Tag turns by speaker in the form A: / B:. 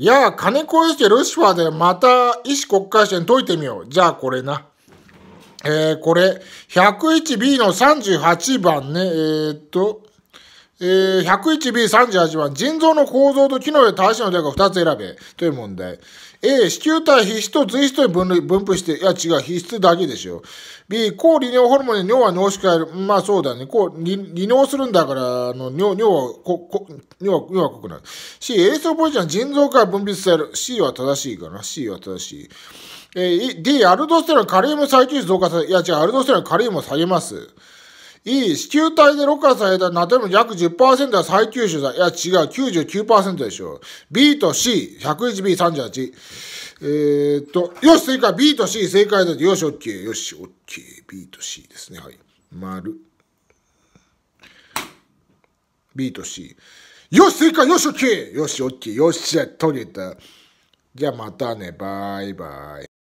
A: いや、金越してルシファーでまた医師国家試験解いてみよう。じゃあこれな。えー、これ、101B の38番ね、えー、っと、え 101B38 番、腎臓の構造と機能や対象の例が2つ選べ。という問題。A、子宮体皮質と髄質と分類分布して、いや違う、皮質だけでしょ。B、抗利尿ホルモンで尿は濃縮る。まあそうだね。こう、利尿するんだから、あの尿、尿はこ、こ尿は、尿は濃くなる。C、エリオポジション腎臓から分泌される。C は正しいかな。C は正しい。えー、D、アルドステロン、カリウム再吸収増加され、いや違う、アルドステロン、カリウムを下げます。いい、支給体でろ過されたなトも約10%は再吸収だ。いや、違う、99%でしょ。B と C、101B38。えー、っと、よし、正解。B と C 正解だ。よし、OK。よし、OK。B と C ですね。はい。丸。B と C。よし、正解。よし、OK。よし、OK。よっしゃ、取れた。じゃあまたね。バイバイ。